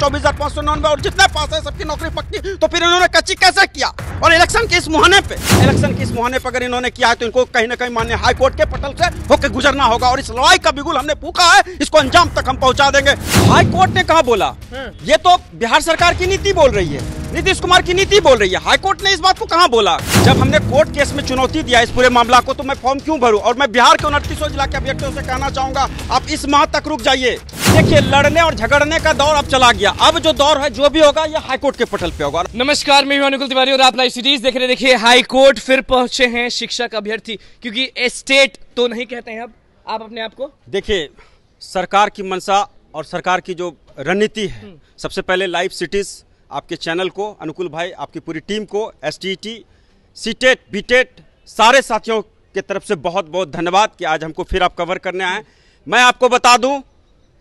चौबीस हजार पांच सौ नौ और जितने पास है सबकी नौकरी पक्की तो फिर इन्होंने कच्ची कैसे किया और इलेक्शन के इस मुहाने पे इलेक्शन के इस मुहाने पे अगर इन्होंने किया है तो इनको कहीं ना कहीं मान्य हाईकोर्ट के पटल से होकर गुजरना होगा और इस लड़ाई का बिगुल हमने फूका है इसको अंजाम तक हम पहुंचा देंगे हाईकोर्ट ने कहा बोला हाँ। ये तो बिहार सरकार की नीति बोल रही है नीतीश कुमार की नीति बोल रही है हाईकोर्ट ने इस बात को कहा बोला जब हमने कोर्ट केस में चुनौती दिया इस पूरे मामला को तो मैं फॉर्म क्यों भरूं और मैं बिहार के उनतीसों जिला के अभ्यर्थियों से कहना चाहूंगा आप इस माह तक रुक जाइए देखिए लड़ने और झगड़ने का दौर अब चला गया अब जो दौर है जो भी होगा ये हाईकोर्ट के पटल पे होगा नमस्कार मैं अनुकुल तिवारी और आप लाइव सीरीज देख रहे देखिए हाईकोर्ट फिर पहुंचे हैं शिक्षक अभ्यर्थी क्योंकि स्टेट तो नहीं कहते हैं अब आप अपने आप को देखिए सरकार की मंशा और सरकार की जो रणनीति है हम्म। सबसे पहले लाइव सिटीज आपके चैनल को अनुकुल भाई आपकी पूरी टीम को S T T B TET सारे साथियों के तरफ से बहुत बहुत धन्यवाद कि आज हमको फिर आप कवर करने आए मैं आपको बता दूं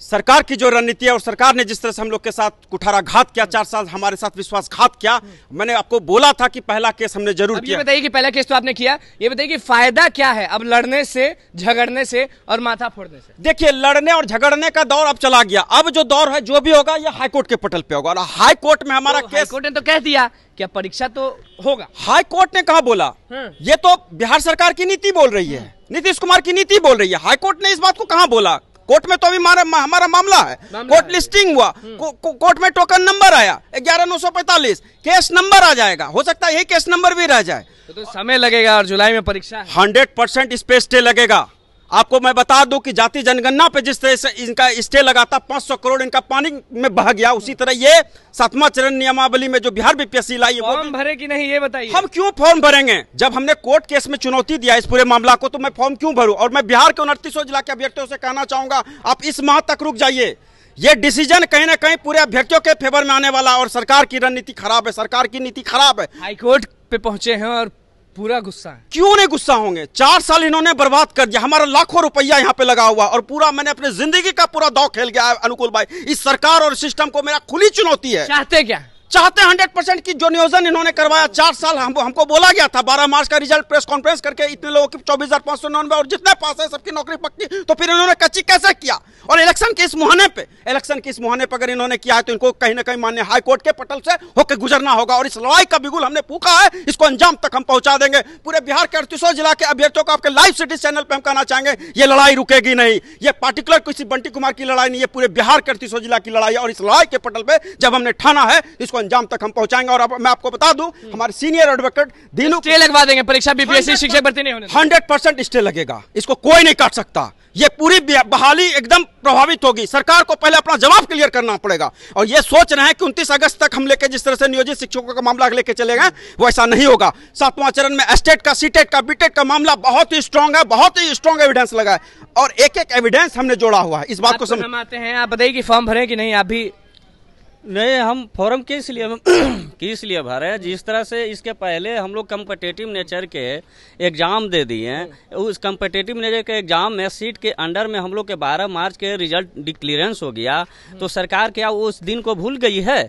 सरकार की जो रणनीति है और सरकार ने जिस तरह से हम लोग के साथ कुठाराघात किया चार साल हमारे साथ विश्वासघात किया मैंने आपको बोला था कि पहला केस हमने जरूर किया बताइए कि पहला केस तो आपने किया ये बताइए कि फायदा क्या है अब लड़ने से झगड़ने से और माथा फोड़ने से देखिए लड़ने और झगड़ने का दौर अब चला गया अब जो दौर है जो भी होगा यह हाईकोर्ट के पटल पे होगा और हाईकोर्ट में हमारा तो केस हाईकोर्ट ने तो कह दिया क्या परीक्षा तो होगा हाईकोर्ट ने कहा बोला हाँ। ये तो बिहार सरकार की नीति बोल रही है नीतीश कुमार की नीति बोल रही है हाईकोर्ट ने इस बात को कहा बोला कोर्ट में तो अभी हमारा मामला है कोर्ट लिस्टिंग हुआ हम्म। कोर्ट में टोकन नंबर आया ग्यारह नौ सौ पैंतालीस केस नंबर आ जाएगा हो सकता है यही केस नंबर भी रह जाए तो, तो समय लगेगा और जुलाई में परीक्षा हंड्रेड परसेंट स्पेस डे लगेगा आपको मैं बता दूं कि जाति जनगणना पे जिस तरह से इनका स्टे लगा था पांच सौ करोड़ इनका पानी में बह गया उसी तरह ये सातवा चरण नियमावली में जो बिहार बीपीएससी लाई फॉर्म भरे कि नहीं ये बताइए हम क्यों फॉर्म भरेंगे जब हमने कोर्ट केस में चुनौती दिया इस पूरे मामला को तो मैं फॉर्म क्यों भरू और मैं बिहार के उनतीस जिला के अभ्यर्थियों से कहना चाहूंगा आप इस माह तक रुक जाइए ये डिसीजन कहीं ना कहीं पूरे अभ्यर्थियों के फेवर में आने वाला और सरकार की रणनीति खराब है सरकार की नीति खराब है हाईकोर्ट पे पहुंचे हैं और पूरा गुस्सा है क्यों नहीं गुस्सा होंगे चार साल इन्होंने बर्बाद कर दिया हमारा लाखों रुपया यहाँ पे लगा हुआ और पूरा मैंने अपने जिंदगी का पूरा दौ खेल गया अनुकूल भाई इस सरकार और सिस्टम को मेरा खुली चुनौती है चाहते क्या चाहते हंड्रेड परसेंट की जो नियोजन इन्होंने करवाया चार साल हम, हमको बोला गया था बारह मार्च का रिजल्ट प्रेस कॉन्फ्रेंस करके इतने लोगों की चौबीस हजार पांच सौ नौनवे और जितने पास है सबकी नौकरी पक्की तो फिर इन्होंने कच्ची कैसे किया और इलेक्शन के इस मुहाने पे इलेक्शन के इस मुहाने पर अगर इन्होंने किया है तो इनको कहीं ना कहीं मान्य हाईकोर्ट के पटल से होकर गुजरना होगा और इस लड़ाई का बिगुल हमने फूका है इसको अंजाम तक हम पहुंचा देंगे पूरे बिहार के अड़तीसों जिला के अभ्यर्थियों को आपके लाइव सिटी चैनल पर हम कहना चाहेंगे ये लड़ाई रुकेगी नहीं ये पार्टिकुलर किसी बंटी कुमार की लड़ाई नहीं है पूरे बिहार के अड़तीसों जिला की लड़ाई है और इस लड़ाई के पटल पर जब हमने ठाना है इसको अंजाम तक हम पहुंचाएंगे और मैं आपको बता दूं हमारे सीनियर एडवोकेट दीनू लगवा देंगे परीक्षा बीपीएससी शिक्षक भर्ती नहीं होने हंड्रेड परसेंट स्टे लगेगा इसको कोई नहीं काट सकता ये पूरी बहाली एकदम प्रभावित होगी सरकार को पहले अपना जवाब क्लियर करना पड़ेगा और यह सोच रहे हैं कि उनतीस अगस्त तक हम लेके जिस तरह से नियोजित शिक्षकों का मामला लेके चले गए वैसा नहीं होगा सातवां चरण में स्टेट e का सीटेट e का बीटेट e का मामला बहुत ही स्ट्रांग है बहुत ही स्ट्रांग एविडेंस लगा है और एक एक एविडेंस हमने जोड़ा हुआ है इस बात को समझ आते हैं आप बताइए कि फॉर्म भरे कि नहीं आप भी नहीं हम फॉर्म किस लिए किस लिए भर है जिस तरह से इसके पहले हम लोग कम्पटेटिव नेचर के एग्ज़ाम दे दिए हैं उस कम्पटेटिव नेचर के एग्ज़ाम में सीट के अंडर में हम लोग के 12 मार्च के रिजल्ट डिक्लियरेंस हो गया तो सरकार क्या उस दिन को भूल गई है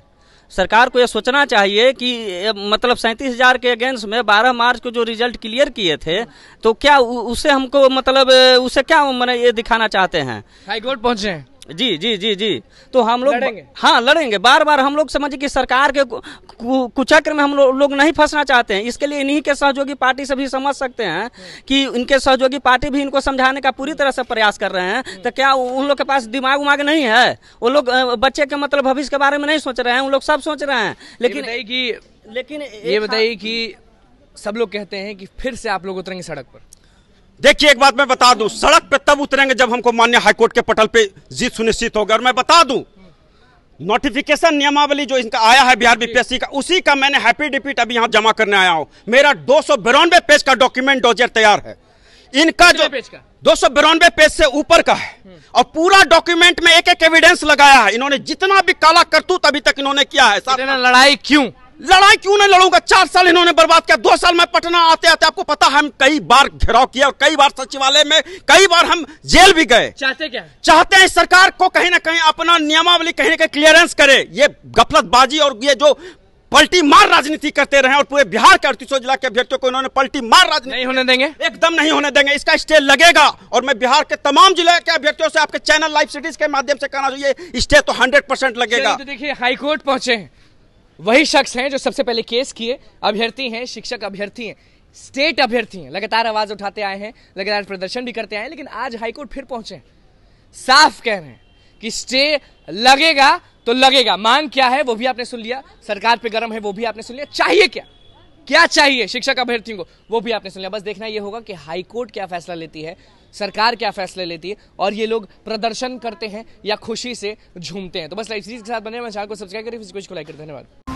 सरकार को यह सोचना चाहिए कि मतलब सैंतीस हजार के अगेंस्ट में बारह मार्च को जो रिजल्ट क्लियर किए थे तो क्या उसे हमको मतलब उसे क्या मैंने मतलब ये दिखाना चाहते हैं हाईकोर्ट पहुंचे जी जी जी जी तो हम लोग लड़ेंगे। हाँ लड़ेंगे बार बार हम लोग समझे कि सरकार के कुचक्र में हम लोग नहीं फंसना चाहते हैं इसके लिए इन्हीं के सहयोगी पार्टी से भी समझ सकते हैं कि इनके सहयोगी पार्टी भी इनको समझाने का पूरी तरह से प्रयास कर रहे हैं तो क्या उन लोग के पास दिमाग उमाग नहीं है वो लोग बच्चे के मतलब भविष्य के बारे में नहीं सोच रहे हैं उन लोग सब सोच रहे हैं लेकिन लेकिन ये बताइए हाँ। कि सब लोग कहते हैं कि फिर से आप लोग उतरेंगे सड़क पर देखिए एक बात मैं बता दूं सड़क पे तब उतरेंगे जब हमको मान्य हाईकोर्ट के पटल पे जीत सुनिश्चित होगा और मैं बता दूं नोटिफिकेशन नियमावली जो इनका आया है बिहार बीपीएससी का उसी का मैंने हैप्पी डिपीट अभी यहाँ जमा करने आया हूँ मेरा दो सौ पेज का डॉक्यूमेंट डॉजर तैयार है इनका जो दो सौ बिरानवे पेज से ऊपर का है हम्म। और पूरा डॉक्यूमेंट में एक एक एविडेंस लगाया है इन्होंने जितना भी काला करतूत अभी तक इन्होंने किया है लड़ाई क्यों लड़ाई क्यों नहीं लड़ूंगा चार साल इन्होंने बर्बाद किया दो साल में पटना आते आते आपको पता हम कई बार घेराव किया और कई बार सचिवालय में कई बार हम जेल भी गए चाहते क्या चाहते हैं सरकार को कहीं ना कहीं अपना नियमावली कहीं ना कहीं क्लियरेंस करे ये गफलतबाजी और ये जो पलटी मार राजनीति करते रहे और पूरे बिहार के अड़तीसों जिला के अभ्यर्थियों को इन्होंने पलटी मार राजनीति नहीं होने देंगे एकदम नहीं होने देंगे इसका स्टे लगेगा और मैं बिहार के तमाम जिले के अभ्यर्थियों से आपके चैनल लाइव सिटीज के माध्यम से कहना चाहिए स्टे तो हंड्रेड परसेंट लगेगा तो देखिए हाईकोर्ट पहुंचे वही शख्स हैं जो सबसे पहले केस किए अभ्यर्थी हैं शिक्षक अभ्यर्थी हैं स्टेट अभ्यर्थी हैं लगातार आवाज उठाते आए हैं लगातार प्रदर्शन भी करते आए हैं लेकिन आज हाईकोर्ट फिर पहुंचे साफ कह रहे हैं कि स्टे लगेगा तो लगेगा मांग क्या है वो भी आपने सुन लिया सरकार पे गर्म है वो भी आपने सुन लिया चाहिए क्या क्या चाहिए शिक्षक अभ्यर्थियों को वो भी आपने सुन लिया बस देखना ये होगा कि हाईकोर्ट क्या फैसला लेती है सरकार क्या फैसले लेती है और ये लोग प्रदर्शन करते हैं या खुशी से झूमते हैं तो बस लाइव सीरीज के साथ बने मैं चैनल को सब्सक्राइब करें कुछ को लाइक कर धन्यवाद